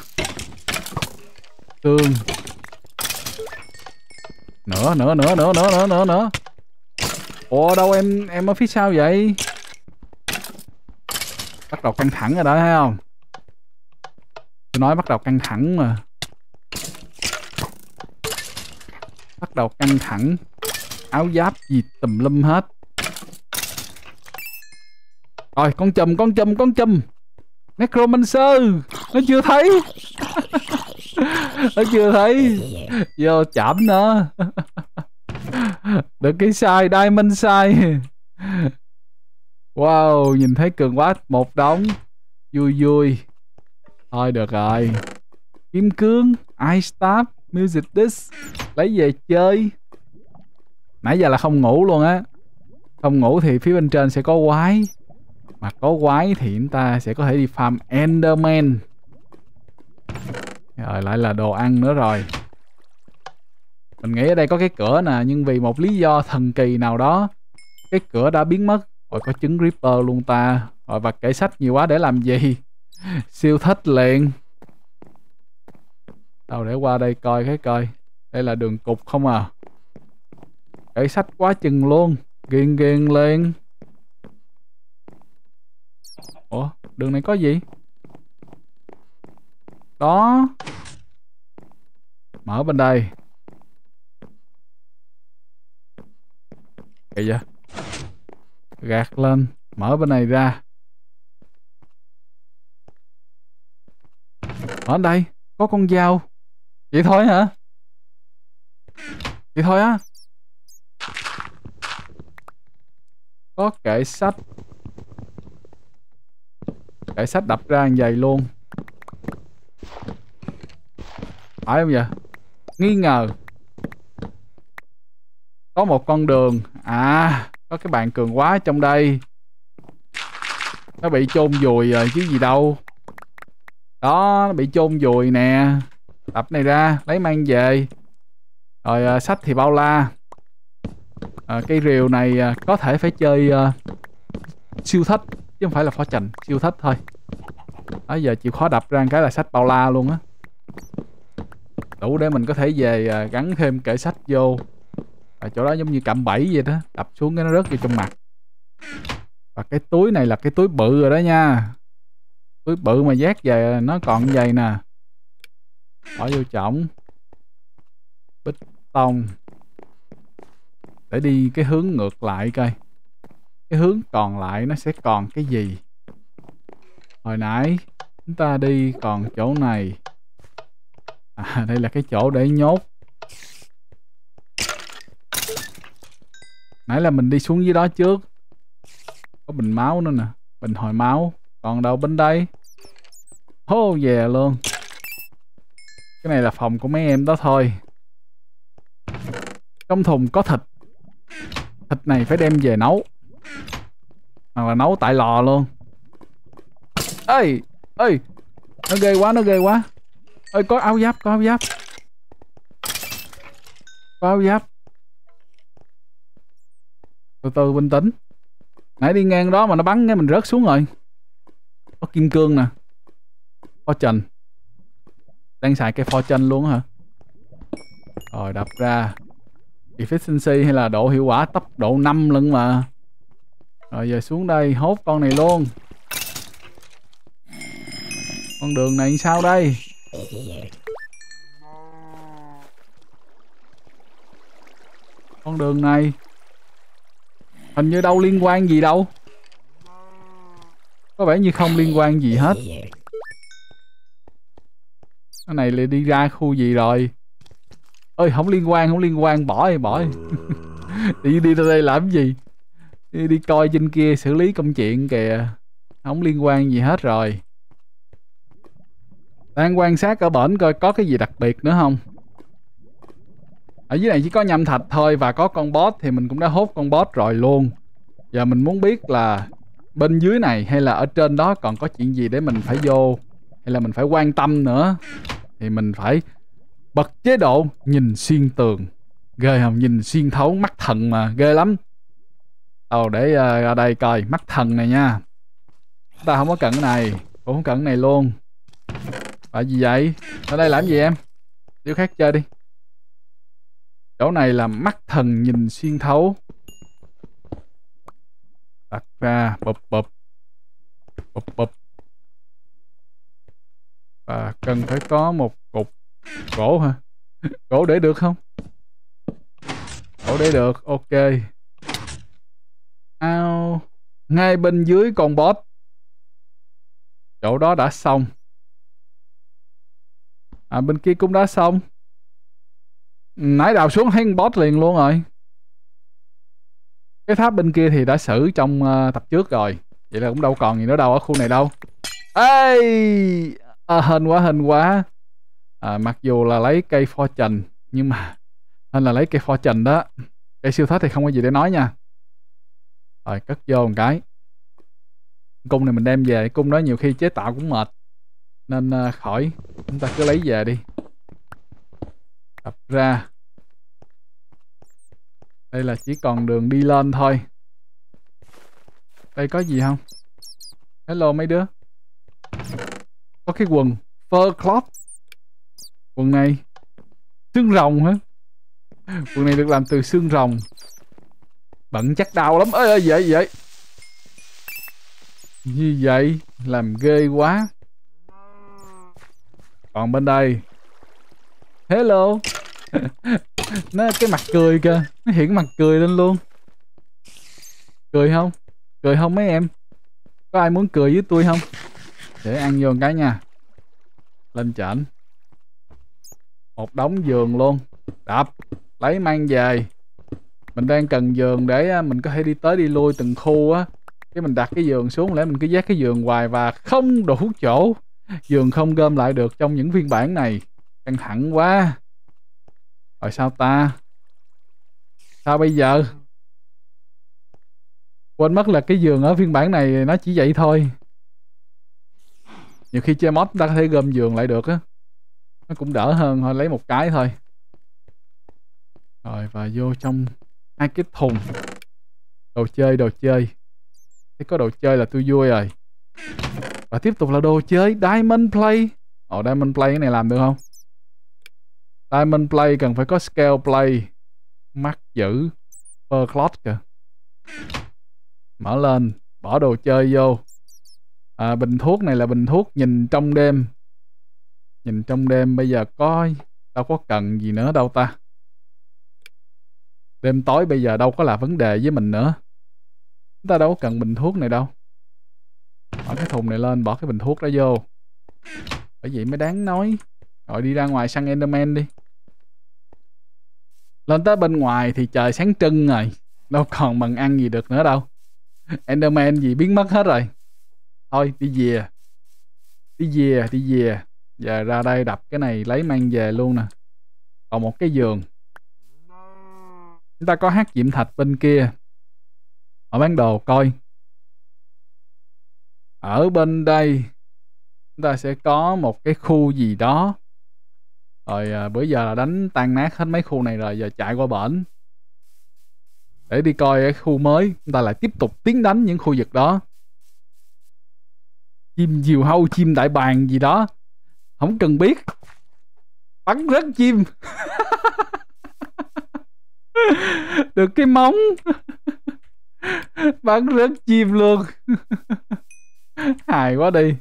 tường, nữa nữa nữa nữa nữa nữa nữa nữa ủa đâu em em ở phía sau vậy bắt đầu căng thẳng rồi đó thấy không tôi nói bắt đầu căng thẳng mà đầu căng thẳng áo giáp gì tùm lum hết rồi con chùm con chùm con chùm necromancer nó chưa thấy nó chưa thấy vô chạm nó được cái sai diamond sai wow nhìn thấy cường quá một đống vui vui thôi được rồi kim cương ice staff music disc lấy về chơi nãy giờ là không ngủ luôn á không ngủ thì phía bên trên sẽ có quái mà có quái thì chúng ta sẽ có thể đi farm enderman rồi lại là đồ ăn nữa rồi mình nghĩ ở đây có cái cửa nè nhưng vì một lý do thần kỳ nào đó cái cửa đã biến mất rồi có trứng Reaper luôn ta rồi và kệ sách nhiều quá để làm gì siêu thích liền đâu để qua đây coi cái coi đây là đường cục không à cậy sách quá chừng luôn ghiền ghiền lên ủa đường này có gì đó mở bên đây kỳ vậy gạt lên mở bên này ra ở đây có con dao Vậy thôi hả? Vậy thôi á Có kệ sách Kệ sách đập ra như vậy luôn Phải không vậy? Nghi ngờ Có một con đường À Có cái bàn cường quá trong đây Nó bị chôn vùi rồi chứ gì đâu Đó Nó bị chôn vùi nè Tập này ra, lấy mang về. Rồi à, sách thì bao la. À, cây rìu này à, có thể phải chơi à, siêu thích chứ không phải là phó trần, siêu thích thôi. Đó giờ chịu khó đập ra cái là sách bao la luôn á. Đủ để mình có thể về à, gắn thêm kệ sách vô. Và chỗ đó giống như cạm bẫy vậy đó, đập xuống cái nó rớt vô trong mặt. Và cái túi này là cái túi bự rồi đó nha túi bự mà giác về nó còn vậy nè bỏ vô chổng bích tông để đi cái hướng ngược lại coi cái hướng còn lại nó sẽ còn cái gì hồi nãy chúng ta đi còn chỗ này à đây là cái chỗ để nhốt nãy là mình đi xuống dưới đó trước có bình máu nữa nè bình hồi máu còn đâu bên đây hô oh về yeah luôn cái này là phòng của mấy em đó thôi Trong thùng có thịt Thịt này phải đem về nấu Hoặc là nấu tại lò luôn Ê Ê Nó ghê quá nó ghê quá Ê có áo giáp có áo giáp Có áo giáp Từ từ bình tĩnh Nãy đi ngang đó mà nó bắn cái mình rớt xuống rồi Có kim cương nè Có trần đang xài cây chân luôn hả? Rồi đập ra Efficiency hay là độ hiệu quả tốc độ 5 lần mà Rồi giờ xuống đây hốt con này luôn Con đường này sao đây Con đường này Hình như đâu liên quan gì đâu Có vẻ như không liên quan gì hết cái này lại đi ra khu gì rồi ơi không liên quan không liên quan bỏ đi bỏ đi ừ. đi, đi ra đây làm gì đi, đi coi trên kia xử lý công chuyện kìa không liên quan gì hết rồi đang quan sát ở bển coi có cái gì đặc biệt nữa không ở dưới này chỉ có nhâm thạch thôi và có con boss thì mình cũng đã hốt con boss rồi luôn giờ mình muốn biết là bên dưới này hay là ở trên đó còn có chuyện gì để mình phải vô hay là mình phải quan tâm nữa thì mình phải bật chế độ nhìn xuyên tường ghê không nhìn xuyên thấu mắt thần mà ghê lắm tao để uh, ra đây coi mắt thần này nha ta không có cần cái này cũng không cần cái này luôn phải gì vậy ở đây làm gì em điều khác chơi đi chỗ này là mắt thần nhìn xuyên thấu đặt ra bụp bụp bụp bụp và cần phải có một cục gỗ hả gỗ để được không gỗ để được ok ao ngay bên dưới con boss chỗ đó đã xong à bên kia cũng đã xong nãy đào xuống thấy boss liền luôn rồi cái tháp bên kia thì đã xử trong uh, tập trước rồi vậy là cũng đâu còn gì nữa đâu ở khu này đâu ê à, hên quá hên quá à, mặc dù là lấy cây fortune nhưng mà hên là lấy cây fortune đó cây siêu thất thì không có gì để nói nha rồi cất vô một cái cung này mình đem về cung đó nhiều khi chế tạo cũng mệt nên à, khỏi chúng ta cứ lấy về đi đập ra đây là chỉ còn đường đi lên thôi đây có gì không hello mấy đứa có cái quần fur cloth quần này xương rồng hả quần này được làm từ xương rồng bận chắc đau lắm ơi gì vậy vậy như vậy làm ghê quá còn bên đây hello nó cái mặt cười kìa nó hiện mặt cười lên luôn cười không cười không mấy em có ai muốn cười với tôi không để ăn vô cái nha lên trển một đống giường luôn đập lấy mang về mình đang cần giường để mình có thể đi tới đi lui từng khu á cái mình đặt cái giường xuống lẽ mình cứ dắt cái giường hoài và không đủ chỗ giường không gom lại được trong những phiên bản này căng thẳng quá rồi sao ta sao bây giờ quên mất là cái giường ở phiên bản này nó chỉ vậy thôi nhiều khi chơi mod chúng ta có thể gom giường lại được á nó cũng đỡ hơn thôi lấy một cái thôi rồi và vô trong hai cái thùng đồ chơi đồ chơi thấy có đồ chơi là tôi vui rồi và tiếp tục là đồ chơi diamond play ồ diamond play cái này làm được không diamond play cần phải có scale play mắc giữ per clock kìa mở lên bỏ đồ chơi vô à, bình thuốc này là bình thuốc nhìn trong đêm nhìn trong đêm bây giờ có đâu có cần gì nữa đâu ta đêm tối bây giờ đâu có là vấn đề với mình nữa chúng ta đâu có cần bình thuốc này đâu bỏ cái thùng này lên bỏ cái bình thuốc đó vô bởi vậy mới đáng nói rồi đi ra ngoài săn enderman đi lên tới bên ngoài thì trời sáng trưng rồi đâu còn bằng ăn gì được nữa đâu enderman gì biến mất hết rồi thôi đi về đi về đi về và ra đây đập cái này lấy mang về luôn nè còn một cái giường chúng ta có hát diệm thạch bên kia ở bán đồ coi ở bên đây chúng ta sẽ có một cái khu gì đó rồi à, bữa giờ là đánh tan nát hết mấy khu này rồi giờ chạy qua bển để đi coi cái khu mới chúng ta lại tiếp tục tiến đánh những khu vực đó chim diều hâu chim đại bàng gì đó không cần biết bắn rớt chim được cái móng bắn rớt chim luôn hài quá đi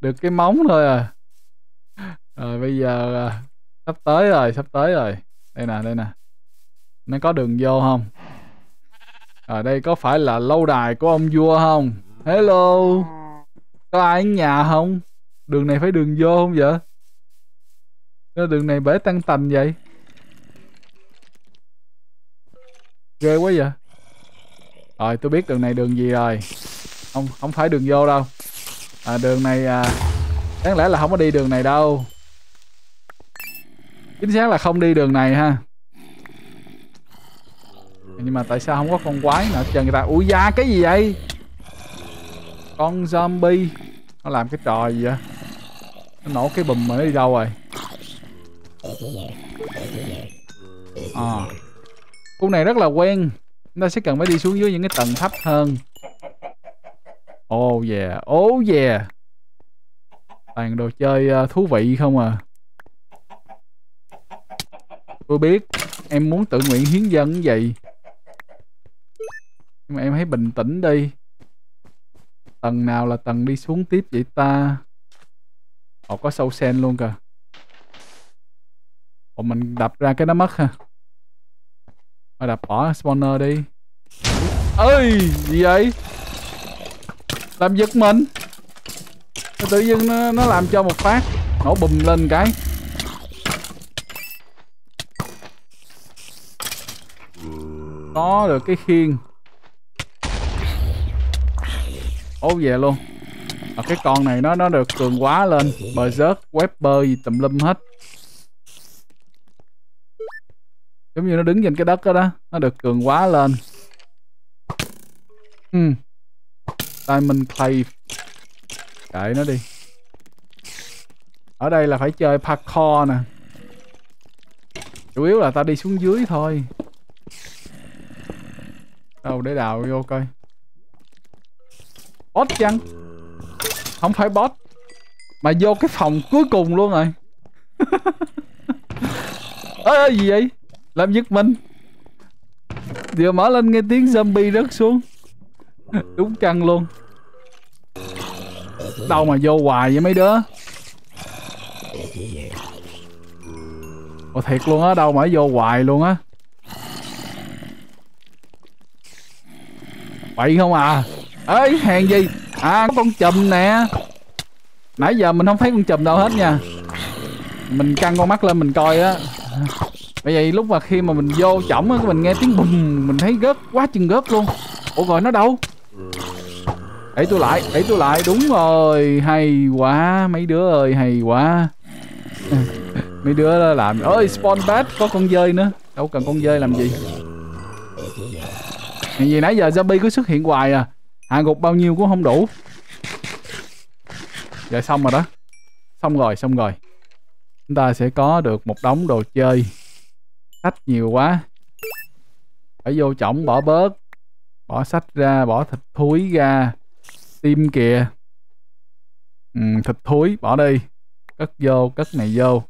được cái móng thôi à rồi bây giờ à, sắp tới rồi sắp tới rồi đây nè đây nè nó có đường vô không ở đây có phải là lâu đài của ông vua không hello có ai ở nhà không đường này phải đường vô không vậy nó đường này bể tăng tành vậy ghê quá vậy rồi tôi biết đường này đường gì rồi không không phải đường vô đâu à, đường này à, đáng lẽ là không có đi đường này đâu chính xác là không đi đường này ha nhưng mà tại sao không có con quái nào chờ người ta ủi da cái gì vậy con zombie nó làm cái trò gì vậy nó nổ cái bùm mà nó đi đâu rồi à. khu này rất là quen chúng ta sẽ cần phải đi xuống dưới những cái tầng thấp hơn oh yeah oh yeah toàn đồ chơi ờ, thú vị không à tôi biết em muốn tự nguyện hiến dân vậy nhưng mà em hãy bình tĩnh đi Tầng nào là tầng đi xuống tiếp vậy ta? họ có sâu sen luôn kìa. Ồ mình đập ra cái nó mất ha. Thôi đập bỏ spawner đi. Ơi, gì vậy? Làm giật mình. tự dưng nó, nó làm cho một phát nổ bùm lên cái. Có được cái khiên ố về luôn à, cái con này nó nó được cường quá lên bờ rớt webber gì tùm lum hết giống như nó đứng trên cái đất đó đó nó được cường quá lên ừ. diamond clay kệ nó đi ở đây là phải chơi parkour nè chủ yếu là ta đi xuống dưới thôi đâu để đào vô coi Boss chăng? Không phải boss. Mà vô cái phòng cuối cùng luôn rồi. ơi gì vậy? Làm giật mình. Vừa mở lên nghe tiếng zombie rớt xuống. Đúng căng luôn. Đâu mà vô hoài vậy mấy đứa? Ồ thiệt luôn á, đâu mà vô hoài luôn á. Vậy không à? ấy hàng gì à có con chùm nè nãy giờ mình không thấy con chùm đâu hết nha mình căng con mắt lên mình coi á bởi vậy lúc mà khi mà mình vô chổng á mình nghe tiếng bùm mình thấy gớt quá chừng gớt luôn ủa rồi nó đâu để tôi lại để tôi lại đúng rồi hay quá mấy đứa ơi hay quá mấy đứa làm ơi spawn bat có con dơi nữa đâu cần con dơi làm gì Hiện gì nãy giờ zombie cứ xuất hiện hoài à hạ gục bao nhiêu cũng không đủ rồi xong rồi đó xong rồi xong rồi chúng ta sẽ có được một đống đồ chơi sách nhiều quá phải vô chổng bỏ bớt bỏ sách ra bỏ thịt thúi ra tim kìa ừ, thịt thúi bỏ đi cất vô cất này vô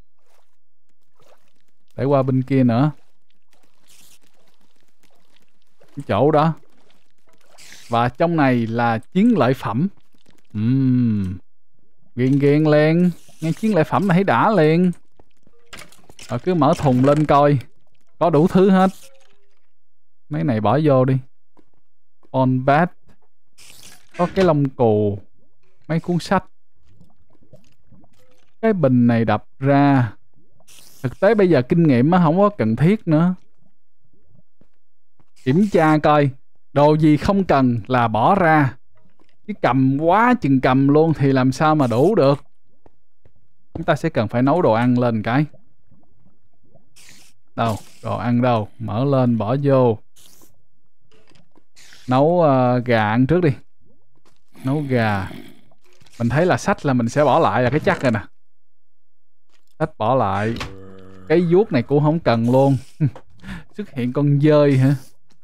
để qua bên kia nữa cái chỗ đó và trong này là chiến lợi phẩm uhm. Ghiền ghiền lên Nghe chiến lợi phẩm mà thấy đã liền Rồi cứ mở thùng lên coi Có đủ thứ hết Mấy này bỏ vô đi On bat Có cái lông cù Mấy cuốn sách Cái bình này đập ra Thực tế bây giờ kinh nghiệm nó không có cần thiết nữa Kiểm tra coi đồ gì không cần là bỏ ra chứ cầm quá chừng cầm luôn thì làm sao mà đủ được chúng ta sẽ cần phải nấu đồ ăn lên cái đâu đồ ăn đâu mở lên bỏ vô nấu uh, gà ăn trước đi nấu gà mình thấy là sách là mình sẽ bỏ lại là cái chắc rồi nè sách bỏ lại cái vuốt này cũng không cần luôn xuất hiện con dơi hả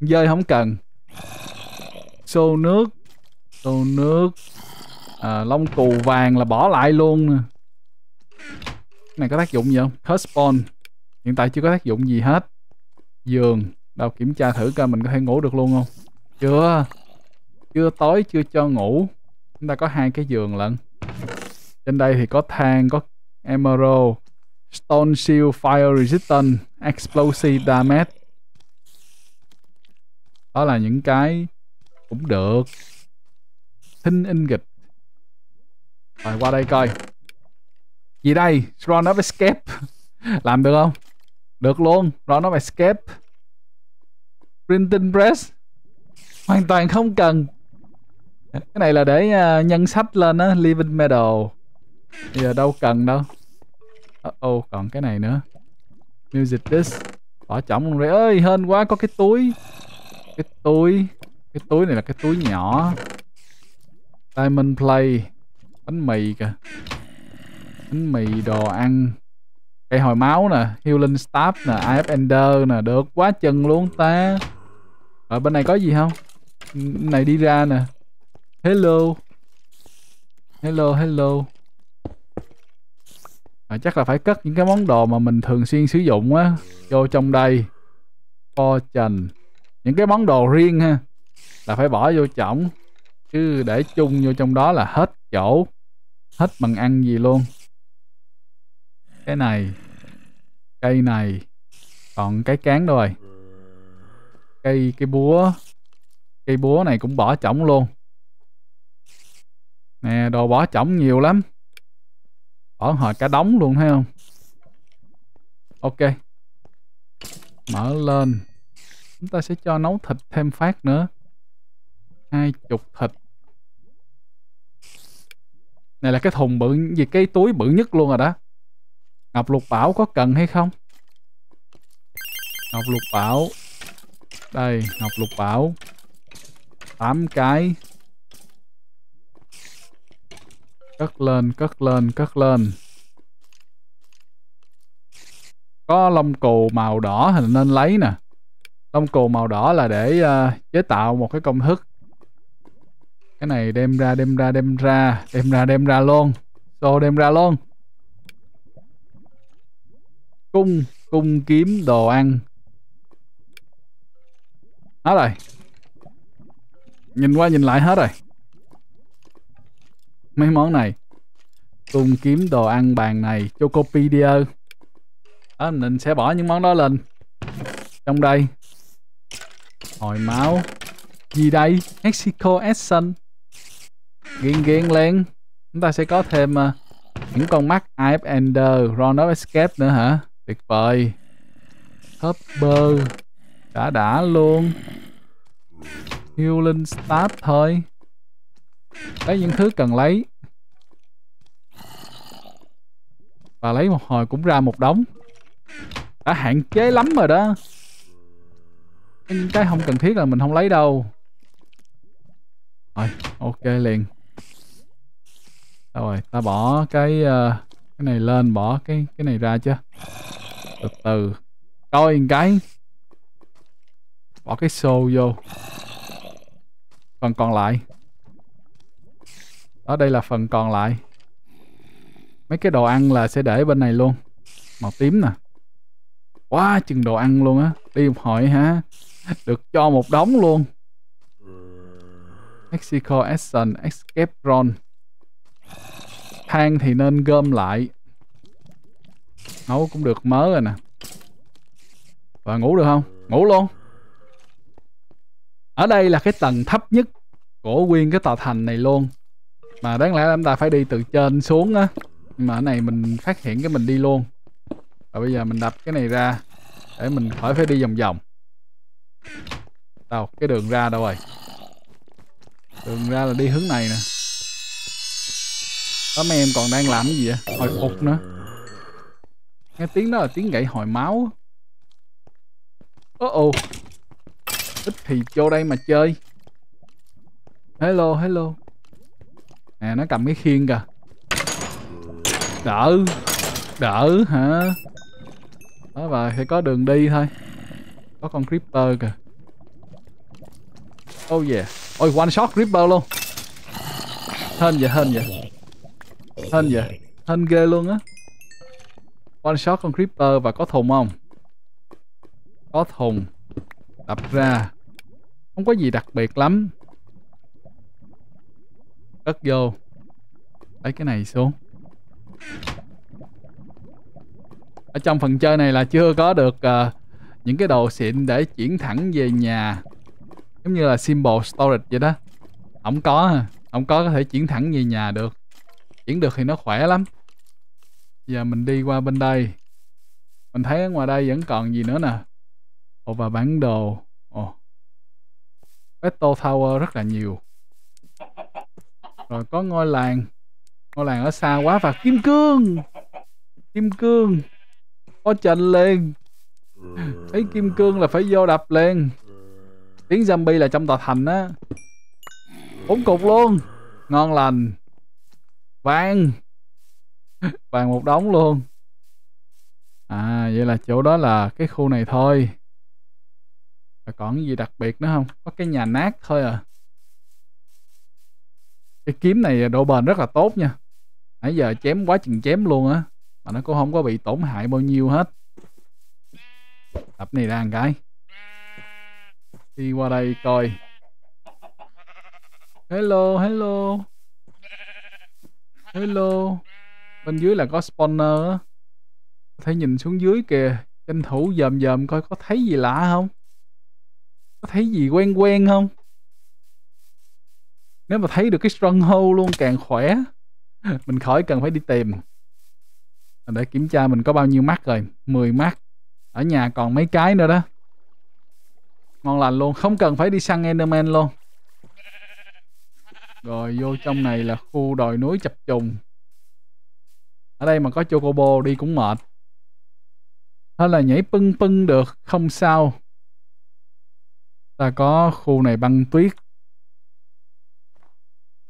dơi không cần xô nước xô nước à, lông cù vàng là bỏ lại luôn nè này có tác dụng gì không hết spawn hiện tại chưa có tác dụng gì hết giường đâu kiểm tra thử coi mình có thể ngủ được luôn không chưa chưa tối chưa cho ngủ chúng ta có hai cái giường lận trên đây thì có than có emerald stone shield fire resistant explosive damage đó là những cái cũng được thinh in nghịch rồi qua đây coi gì đây Ron of Escape làm được không được luôn Ron of Escape Printing Press hoàn toàn không cần cái này là để uh, nhân sách lên á Living Medal bây giờ đâu cần đâu uh oh còn cái này nữa Music Disc bỏ chổng luôn rồi ơi hên quá có cái túi cái túi cái túi này là cái túi nhỏ diamond play bánh mì kìa bánh mì đồ ăn cây hồi máu nè healing staff nè if ender nè được quá chừng luôn ta ở bên này có gì không này đi ra nè hello hello hello à, chắc là phải cất những cái món đồ mà mình thường xuyên sử dụng á vô trong đây fortune những cái món đồ riêng ha là phải bỏ vô chổng chứ để chung vô trong đó là hết chỗ hết bằng ăn gì luôn cái này cây này còn cái cán rồi cây cái búa cây búa này cũng bỏ chổng luôn nè đồ bỏ chổng nhiều lắm bỏ hồi cả đống luôn thấy không ok mở lên chúng ta sẽ cho nấu thịt thêm phát nữa hai chục thịt này là cái thùng bự gì cái túi bự nhất luôn rồi đó ngọc lục bảo có cần hay không ngọc lục bảo đây ngọc lục bảo tám cái cất lên cất lên cất lên có lông cù màu đỏ thì nên lấy nè lông cừu màu đỏ là để uh, chế tạo một cái công thức cái này đem ra đem ra đem ra đem ra đem ra luôn xô đem ra luôn cung cung kiếm đồ ăn hết rồi nhìn qua nhìn lại hết rồi mấy món này cung kiếm đồ ăn bàn này chocopedia à, mình sẽ bỏ những món đó lên trong đây Hồi máu Gì đây? Mexico Action Ghiền ghiền lên Chúng ta sẽ có thêm uh, những con mắt Ive Ender, Round of Escape nữa hả? Tuyệt vời Hopper Đã đã luôn Healing start thôi Lấy những thứ cần lấy Và lấy một hồi cũng ra một đống Đã hạn chế lắm rồi đó cái không cần thiết là mình không lấy đâu rồi ok liền rồi ta bỏ cái uh, cái này lên bỏ cái cái này ra chứ từ từ coi cái bỏ cái xô vô phần còn lại đó đây là phần còn lại mấy cái đồ ăn là sẽ để bên này luôn màu tím nè quá chừng đồ ăn luôn á đi một hồi hả được cho một đống luôn ừ. Mexico Action Escapron thang thì nên gom lại nấu cũng được mớ rồi nè và ngủ được không ừ. ngủ luôn ở đây là cái tầng thấp nhất của nguyên cái tòa thành này luôn mà đáng lẽ chúng ta phải đi từ trên xuống á nhưng mà ở này mình phát hiện cái mình đi luôn và bây giờ mình đập cái này ra để mình khỏi phải đi vòng vòng Đâu cái đường ra đâu rồi Đường ra là đi hướng này nè Đó mấy em còn đang làm cái gì vậy Hồi phục nữa Nghe tiếng đó là tiếng gãy hồi máu Ồ oh, Ít thì vô đây mà chơi Hello hello Nè nó cầm cái khiên kìa Đỡ Đỡ hả Đó và sẽ có đường đi thôi có con Creeper kìa Oh yeah Ôi one shot Creeper luôn Hên vậy hên vậy Hên vậy Hên ghê luôn á One shot con Creeper và có thùng không Có thùng Đập ra Không có gì đặc biệt lắm Cất vô Lấy cái này xuống Ở trong phần chơi này là chưa có được uh, những cái đồ xịn để chuyển thẳng về nhà giống như là symbol storage vậy đó không có không có có thể chuyển thẳng về nhà được chuyển được thì nó khỏe lắm giờ mình đi qua bên đây mình thấy ở ngoài đây vẫn còn gì nữa nè ồ và bản đồ ồ Beto Tower rất là nhiều rồi có ngôi làng ngôi làng ở xa quá và kim cương kim cương có trần liền Ừ. Thấy kim cương là phải vô đập liền Tiếng zombie là trong tòa thành á Bốn cục luôn Ngon lành Vàng Vàng một đống luôn À vậy là chỗ đó là cái khu này thôi Và còn gì đặc biệt nữa không Có cái nhà nát thôi à Cái kiếm này độ bền rất là tốt nha Nãy giờ chém quá chừng chém luôn á Mà nó cũng không có bị tổn hại bao nhiêu hết tập này ra một cái Đi qua đây coi Hello, hello Hello Bên dưới là có spawner á Thấy nhìn xuống dưới kìa Tranh thủ dòm dòm coi có thấy gì lạ không Có thấy gì quen quen không Nếu mà thấy được cái stronghold luôn càng khỏe Mình khỏi cần phải đi tìm Để kiểm tra mình có bao nhiêu mắt rồi 10 mắt ở nhà còn mấy cái nữa đó Ngon lành luôn Không cần phải đi săn Enderman luôn Rồi vô trong này là khu đồi núi chập trùng Ở đây mà có Chocobo đi cũng mệt Hay là nhảy pưng pưng được Không sao Ta có khu này băng tuyết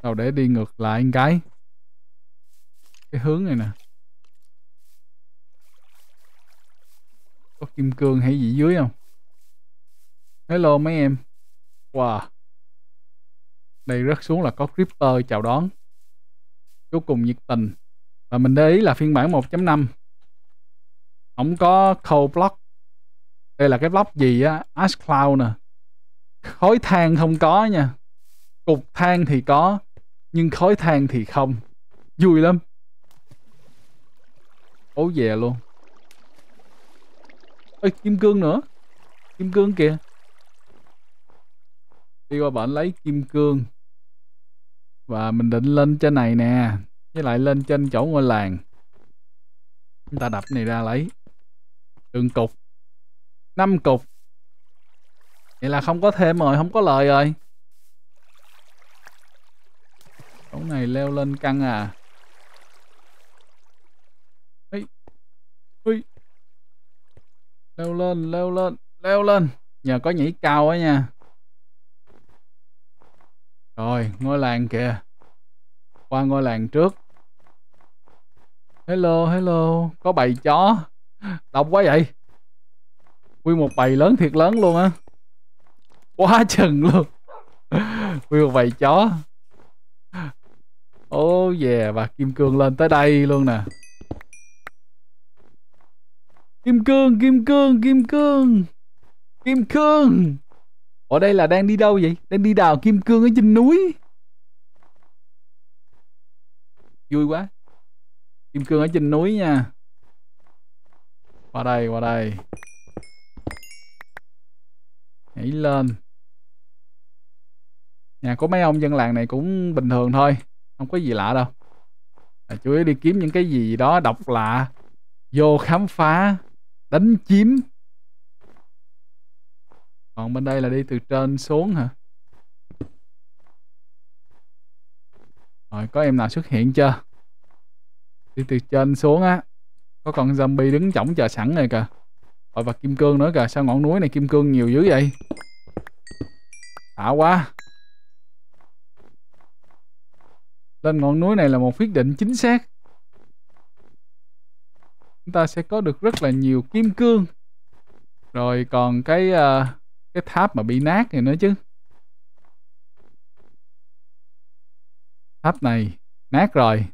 Rồi để đi ngược lại cái Cái hướng này nè có kim cương hay gì dưới không hello mấy em wow đây rất xuống là có creeper chào đón vô cùng nhiệt tình và mình để ý là phiên bản 1.5 không có cold block đây là cái block gì á ash cloud nè khói than không có nha cục than thì có nhưng khói than thì không vui lắm ố về luôn Ê, kim cương nữa Kim cương kìa Đi qua bển lấy kim cương Và mình định lên trên này nè Với lại lên trên chỗ ngôi làng Chúng ta đập này ra lấy Đường cục năm cục Vậy là không có thêm rồi, không có lời rồi Chỗ này leo lên căng à Ê. Ui leo lên leo lên leo lên nhờ có nhảy cao á nha rồi ngôi làng kìa qua ngôi làng trước hello hello có bầy chó độc quá vậy nguyên một bầy lớn thiệt lớn luôn á quá chừng luôn nguyên một bầy chó ô oh yeah và kim cương lên tới đây luôn nè Kim cương, kim cương, kim cương. Kim cương. Ở đây là đang đi đâu vậy? Đang đi đào kim cương ở trên núi. Vui quá. Kim cương ở trên núi nha. Qua đây, qua đây. Nhảy lên. Nhà có mấy ông dân làng này cũng bình thường thôi, không có gì lạ đâu. À, chủ yếu đi kiếm những cái gì đó độc lạ, vô khám phá đánh chiếm còn bên đây là đi từ trên xuống hả rồi có em nào xuất hiện chưa đi từ trên xuống á có con zombie đứng chỏng chờ sẵn này kìa rồi và kim cương nữa kìa sao ngọn núi này kim cương nhiều dữ vậy đã quá lên ngọn núi này là một quyết định chính xác chúng ta sẽ có được rất là nhiều kim cương rồi còn cái uh, cái tháp mà bị nát thì nữa chứ tháp này nát rồi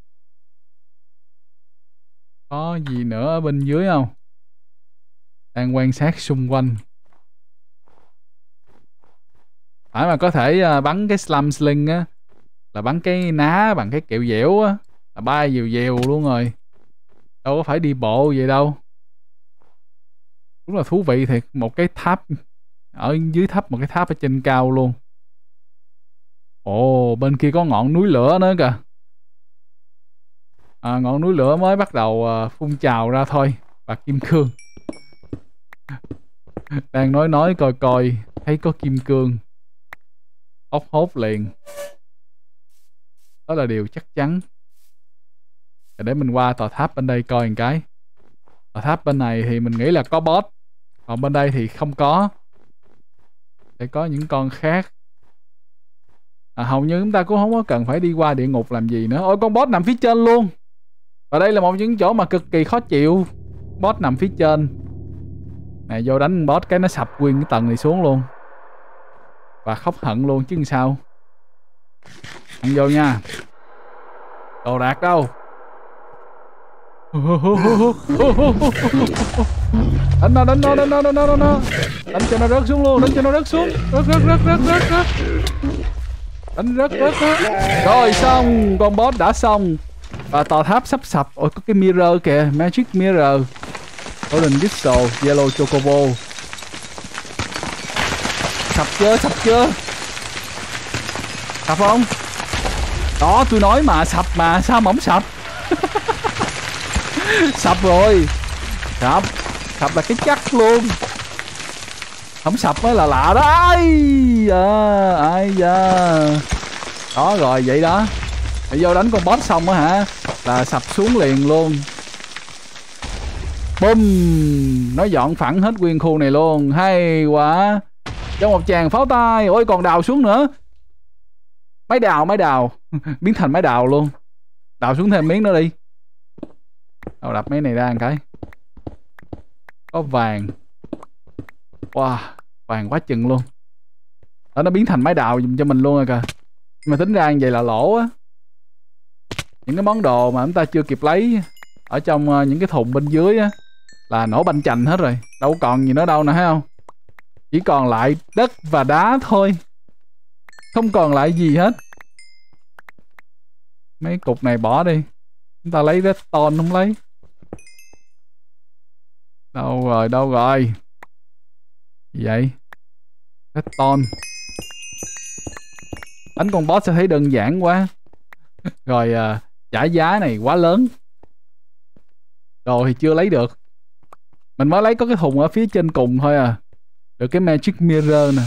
có gì nữa ở bên dưới không đang quan sát xung quanh phải mà có thể uh, bắn cái slam sling á là bắn cái ná bằng cái kẹo dẻo á là bay dìu dèo luôn rồi đâu có phải đi bộ vậy đâu đúng là thú vị thiệt một cái tháp ở dưới thấp một cái tháp ở trên cao luôn ồ bên kia có ngọn núi lửa nữa kìa à, ngọn núi lửa mới bắt đầu à, phun trào ra thôi và kim cương đang nói nói coi coi thấy có kim cương ốc hốt liền đó là điều chắc chắn để mình qua tòa tháp bên đây coi một cái tòa tháp bên này thì mình nghĩ là có boss còn bên đây thì không có sẽ có những con khác à, hầu như chúng ta cũng không có cần phải đi qua địa ngục làm gì nữa ôi con boss nằm phía trên luôn và đây là một những chỗ mà cực kỳ khó chịu boss nằm phía trên này vô đánh boss cái nó sập nguyên cái tầng này xuống luôn và khóc hận luôn chứ sao ăn vô nha đồ đạc đâu đánh nó đánh nó đánh nó đánh nó đánh nó đánh cho nó rớt xuống luôn đánh cho nó rớt xuống rớt rớt rớt rớt rớt đánh rớt rớt rớt rồi xong con boss đã xong và tòa tháp sắp sập ôi có cái mirror kìa magic mirror golden crystal yellow chocobo sập chưa sập chưa sập không đó tôi nói mà sập mà sao mà không sập sập rồi sập sập là cái chắc luôn không sập mới là lạ đó ai da ai da đó rồi vậy đó mày vô đánh con boss xong á hả là sập xuống liền luôn bum nó dọn phẳng hết nguyên khu này luôn hay quá cho một chàng pháo tay ôi còn đào xuống nữa máy đào máy đào biến thành máy đào luôn đào xuống thêm miếng nữa đi Đâu đập mấy này ra một cái Có vàng Wow Vàng quá chừng luôn Đó nó biến thành máy đào dùm cho mình luôn rồi kìa Mà tính ra như vậy là lỗ á Những cái món đồ mà chúng ta chưa kịp lấy Ở trong ờ, những cái thùng bên dưới á Là nổ banh chành hết rồi Đâu còn gì nữa đâu nè thấy không Chỉ còn lại đất và đá thôi Không còn lại gì hết Mấy cục này bỏ đi chúng ta lấy redstone không lấy đâu rồi đâu rồi gì vậy redstone đánh con boss sẽ thấy đơn giản quá rồi à, trả giá này quá lớn đồ thì chưa lấy được mình mới lấy có cái thùng ở phía trên cùng thôi à được cái magic mirror nè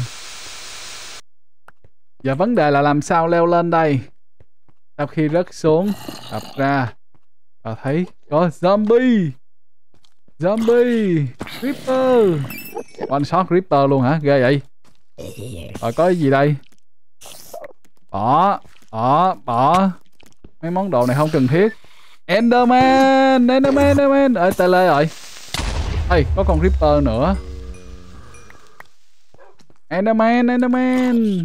và vấn đề là làm sao leo lên đây sau khi rớt xuống đập ra ta à, thấy có zombie zombie creeper one shot creeper luôn hả ghê vậy rồi có cái gì đây bỏ bỏ bỏ mấy món đồ này không cần thiết enderman enderman enderman ở tê lê rồi ê có con creeper nữa enderman enderman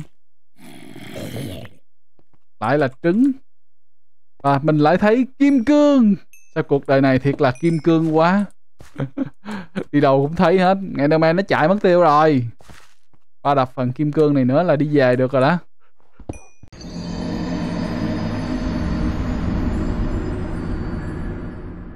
lại là trứng và mình lại thấy kim cương sao cuộc đời này thiệt là kim cương quá đi đâu cũng thấy hết ngày đêm nó chạy mất tiêu rồi ba đập phần kim cương này nữa là đi về được rồi đó